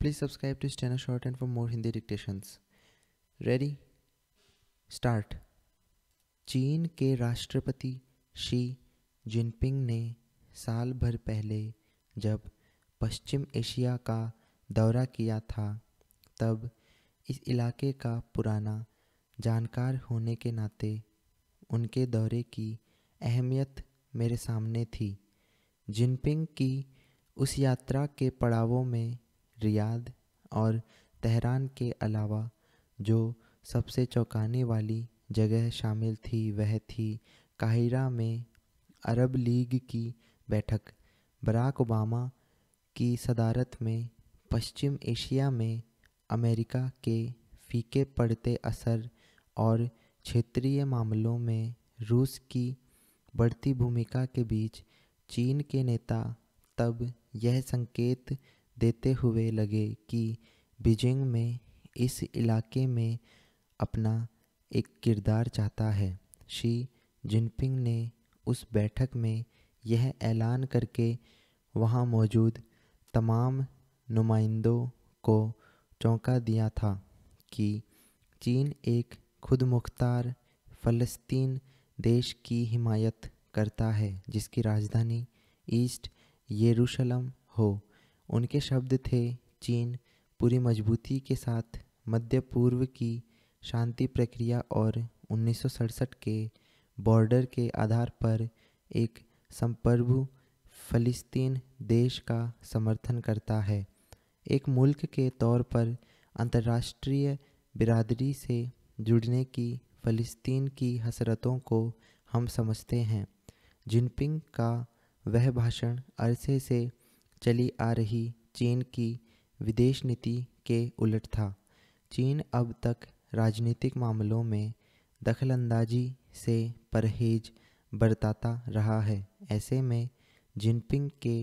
Please subscribe to to shorthand for more Hindi dictations. Ready start चीन के राष्ट्रपति Xi Jinping ने साल भर पहले जब पश्चिम एशिया का दौरा किया था तब इस इलाके का पुराना जानकार होने के नाते उनके दौरे की अहमियत मेरे सामने थी जिनपिंग की उस यात्रा के पड़ावों में रियाद और तहरान के अलावा जो सबसे चौंकाने वाली जगह शामिल थी वह थी काहिरा में अरब लीग की बैठक बराक ओबामा की सदारत में पश्चिम एशिया में अमेरिका के फीके पड़ते असर और क्षेत्रीय मामलों में रूस की बढ़ती भूमिका के बीच चीन के नेता तब यह संकेत देते हुए लगे कि बीजिंग में इस इलाके में अपना एक किरदार चाहता है शी जिनपिंग ने उस बैठक में यह ऐलान करके वहां मौजूद तमाम नुमाइंदों को चौंका दिया था कि चीन एक खुद मुख्तार फ़लस्तीन देश की हिमायत करता है जिसकी राजधानी ईस्ट यरूशलम हो उनके शब्द थे चीन पूरी मजबूती के साथ मध्य पूर्व की शांति प्रक्रिया और उन्नीस के बॉर्डर के आधार पर एक संप्रभु फ़लस्तीन देश का समर्थन करता है एक मुल्क के तौर पर अंतर्राष्ट्रीय बिरादरी से जुड़ने की फ़लस्तीन की हसरतों को हम समझते हैं जिनपिंग का वह भाषण अरसे से चली आ रही चीन की विदेश नीति के उलट था चीन अब तक राजनीतिक मामलों में दखलंदाजी से परहेज बरताता रहा है ऐसे में जिनपिंग के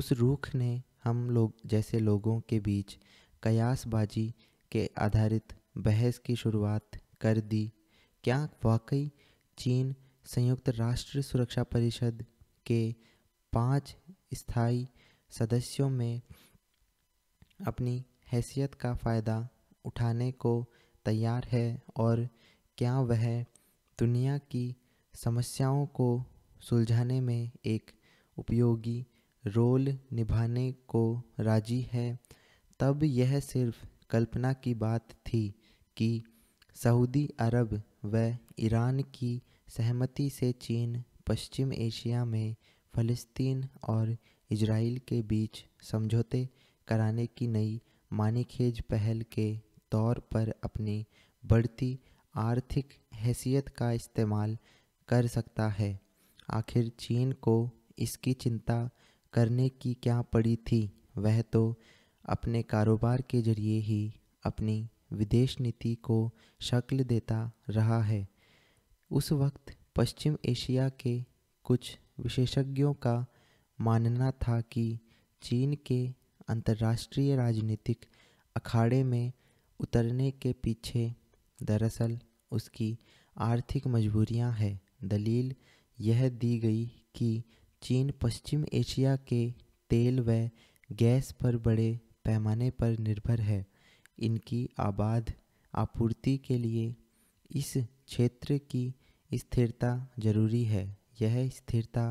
उस रूख ने हम लोग जैसे लोगों के बीच कयासबाजी के आधारित बहस की शुरुआत कर दी क्या वाकई चीन संयुक्त राष्ट्र सुरक्षा परिषद के पांच स्थायी सदस्यों में अपनी हैसियत का फ़ायदा उठाने को तैयार है और क्या वह दुनिया की समस्याओं को सुलझाने में एक उपयोगी रोल निभाने को राजी है तब यह सिर्फ कल्पना की बात थी कि सऊदी अरब व ईरान की सहमति से चीन पश्चिम एशिया में फ़लस्तीन और इजराइल के बीच समझौते कराने की नई मानिकेज पहल के तौर पर अपनी बढ़ती आर्थिक हैसियत का इस्तेमाल कर सकता है आखिर चीन को इसकी चिंता करने की क्या पड़ी थी वह तो अपने कारोबार के जरिए ही अपनी विदेश नीति को शक्ल देता रहा है उस वक्त पश्चिम एशिया के कुछ विशेषज्ञों का मानना था कि चीन के अंतर्राष्ट्रीय राजनीतिक अखाड़े में उतरने के पीछे दरअसल उसकी आर्थिक मजबूरियां हैं दलील यह दी गई कि चीन पश्चिम एशिया के तेल व गैस पर बड़े पैमाने पर निर्भर है इनकी आबाद आपूर्ति के लिए इस क्षेत्र की स्थिरता जरूरी है यह स्थिरता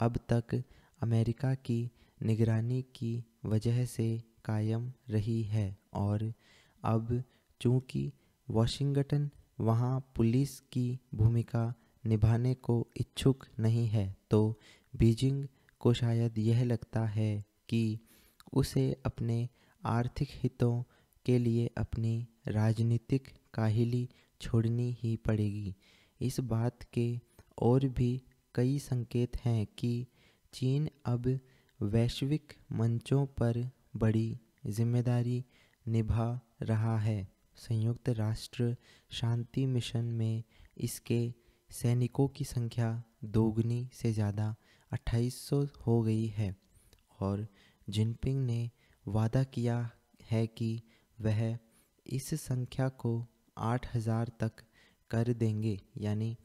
अब तक अमेरिका की निगरानी की वजह से कायम रही है और अब चूंकि वॉशिंगटन वहां पुलिस की भूमिका निभाने को इच्छुक नहीं है तो बीजिंग को शायद यह लगता है कि उसे अपने आर्थिक हितों के लिए अपनी राजनीतिक काहिली छोड़नी ही पड़ेगी इस बात के और भी कई संकेत हैं कि चीन अब वैश्विक मंचों पर बड़ी जिम्मेदारी निभा रहा है संयुक्त राष्ट्र शांति मिशन में इसके सैनिकों की संख्या दोगुनी से ज़्यादा 2800 हो गई है और जिनपिंग ने वादा किया है कि वह इस संख्या को 8000 तक कर देंगे यानी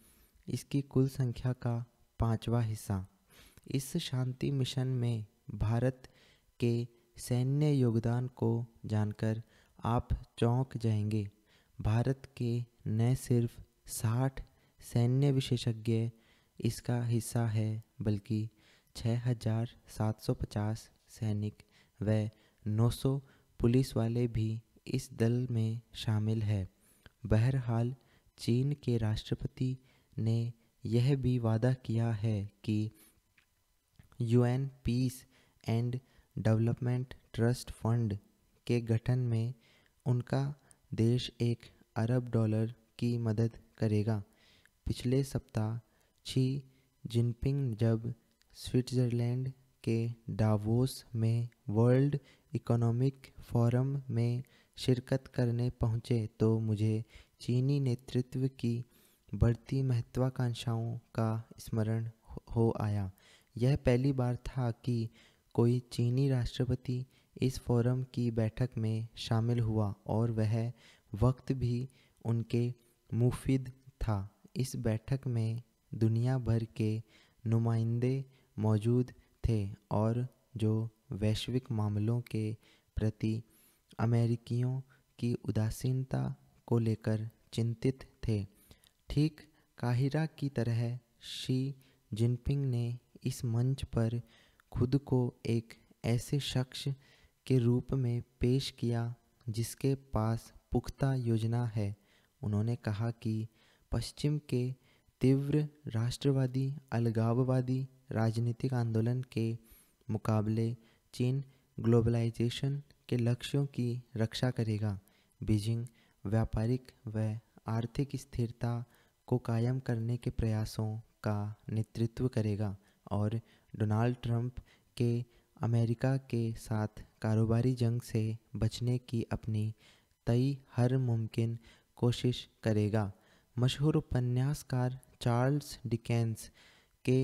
इसकी कुल संख्या का पांचवा हिस्सा इस शांति मिशन में भारत के सैन्य योगदान को जानकर आप चौंक जाएंगे भारत के न सिर्फ साठ सैन्य विशेषज्ञ इसका हिस्सा है बल्कि 6,750 सैनिक व 900 पुलिस वाले भी इस दल में शामिल है बहरहाल चीन के राष्ट्रपति ने यह भी वादा किया है कि UN peace and development trust fund के गठन में उनका देश एक अरब डॉलर की मदद करेगा पिछले सप्ताह छी जिनपिंग जब स्विट्ज़रलैंड के डावोस में वर्ल्ड इकोनॉमिक फोरम में शिरकत करने पहुँचे तो मुझे चीनी नेतृत्व की बढ़ती महत्वाकांक्षाओं का स्मरण हो आया यह पहली बार था कि कोई चीनी राष्ट्रपति इस फोरम की बैठक में शामिल हुआ और वह वक्त भी उनके मुफिद था इस बैठक में दुनिया भर के नुमाइंदे मौजूद थे और जो वैश्विक मामलों के प्रति अमेरिकियों की उदासीनता को लेकर चिंतित थे ठीक काहिरा की तरह शी जिनपिंग ने इस मंच पर खुद को एक ऐसे शख्स के रूप में पेश किया जिसके पास पुख्ता योजना है उन्होंने कहा कि पश्चिम के तीव्र राष्ट्रवादी अलगाववादी राजनीतिक आंदोलन के मुकाबले चीन ग्लोबलाइजेशन के लक्ष्यों की रक्षा करेगा बीजिंग व्यापारिक व आर्थिक स्थिरता को कायम करने के प्रयासों का नेतृत्व करेगा और डोनाल्ड ट्रंप के अमेरिका के साथ कारोबारी जंग से बचने की अपनी तय हर मुमकिन कोशिश करेगा मशहूर उपन्यासकार चार्ल्स डिकेंस के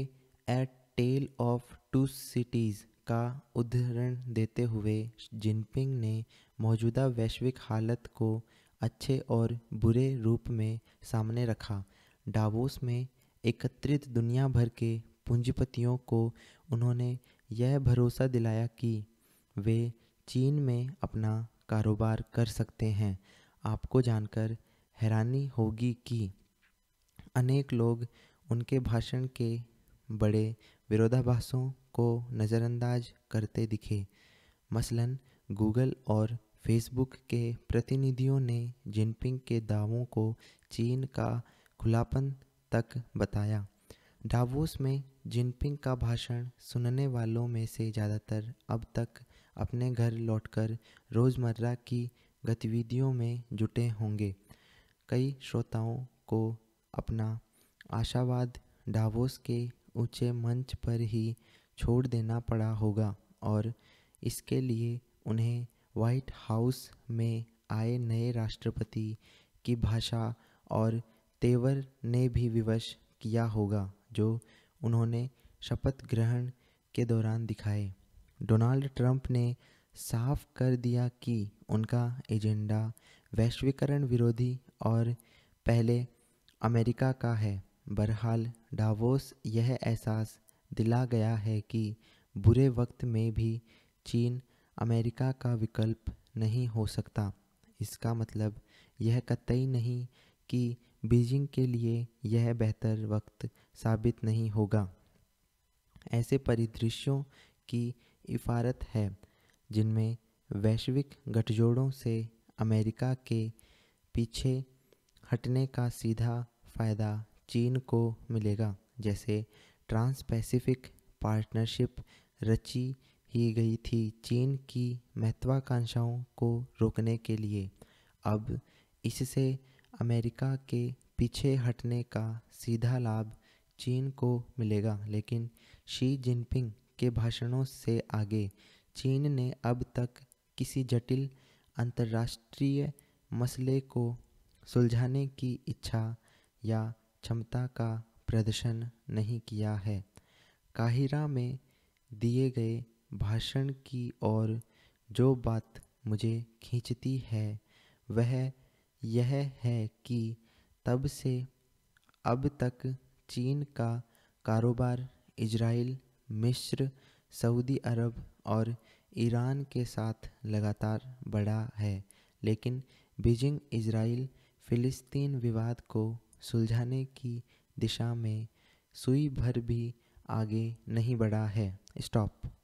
a tale of two cities का उदाहरण देते हुए जिनपिंग ने मौजूदा वैश्विक हालत को अच्छे और बुरे रूप में सामने रखा डावोस में एकत्रित दुनिया भर के पूंजीपतियों को उन्होंने यह भरोसा दिलाया कि वे चीन में अपना कारोबार कर सकते हैं आपको जानकर हैरानी होगी कि अनेक लोग उनके भाषण के बड़े विरोधाभासों को नज़रअंदाज करते दिखे मसलन गूगल और फेसबुक के प्रतिनिधियों ने जिनपिंग के दावों को चीन का खुलापन तक बताया डावोस में जिनपिंग का भाषण सुनने वालों में से ज़्यादातर अब तक अपने घर लौटकर रोज़मर्रा की गतिविधियों में जुटे होंगे कई श्रोताओं को अपना आशावाद डावोस के ऊंचे मंच पर ही छोड़ देना पड़ा होगा और इसके लिए उन्हें व्हाइट हाउस में आए नए राष्ट्रपति की भाषा और तेवर ने भी विवश किया होगा जो उन्होंने शपथ ग्रहण के दौरान दिखाए डोनाल्ड ट्रंप ने साफ कर दिया कि उनका एजेंडा वैश्वीकरण विरोधी और पहले अमेरिका का है बहरहाल डावोस यह एहसास दिला गया है कि बुरे वक्त में भी चीन अमेरिका का विकल्प नहीं हो सकता इसका मतलब यह कतई नहीं कि बीजिंग के लिए यह बेहतर वक्त साबित नहीं होगा ऐसे परिदृश्यों की इफारत है जिनमें वैश्विक गठजोड़ों से अमेरिका के पीछे हटने का सीधा फ़ायदा चीन को मिलेगा जैसे ट्रांस पैसिफिक पार्टनरशिप रची ही गई थी चीन की महत्वाकांक्षाओं को रोकने के लिए अब इससे अमेरिका के पीछे हटने का सीधा लाभ चीन को मिलेगा लेकिन शी जिनपिंग के भाषणों से आगे चीन ने अब तक किसी जटिल अंतर्राष्ट्रीय मसले को सुलझाने की इच्छा या क्षमता का प्रदर्शन नहीं किया है काहिरा में दिए गए भाषण की और जो बात मुझे खींचती है वह यह है कि तब से अब तक चीन का कारोबार इजराइल मिस्र सऊदी अरब और ईरान के साथ लगातार बढ़ा है लेकिन बीजिंग इजराइल फिलिस्तीन विवाद को सुलझाने की दिशा में सुई भर भी आगे नहीं बढ़ा है स्टॉप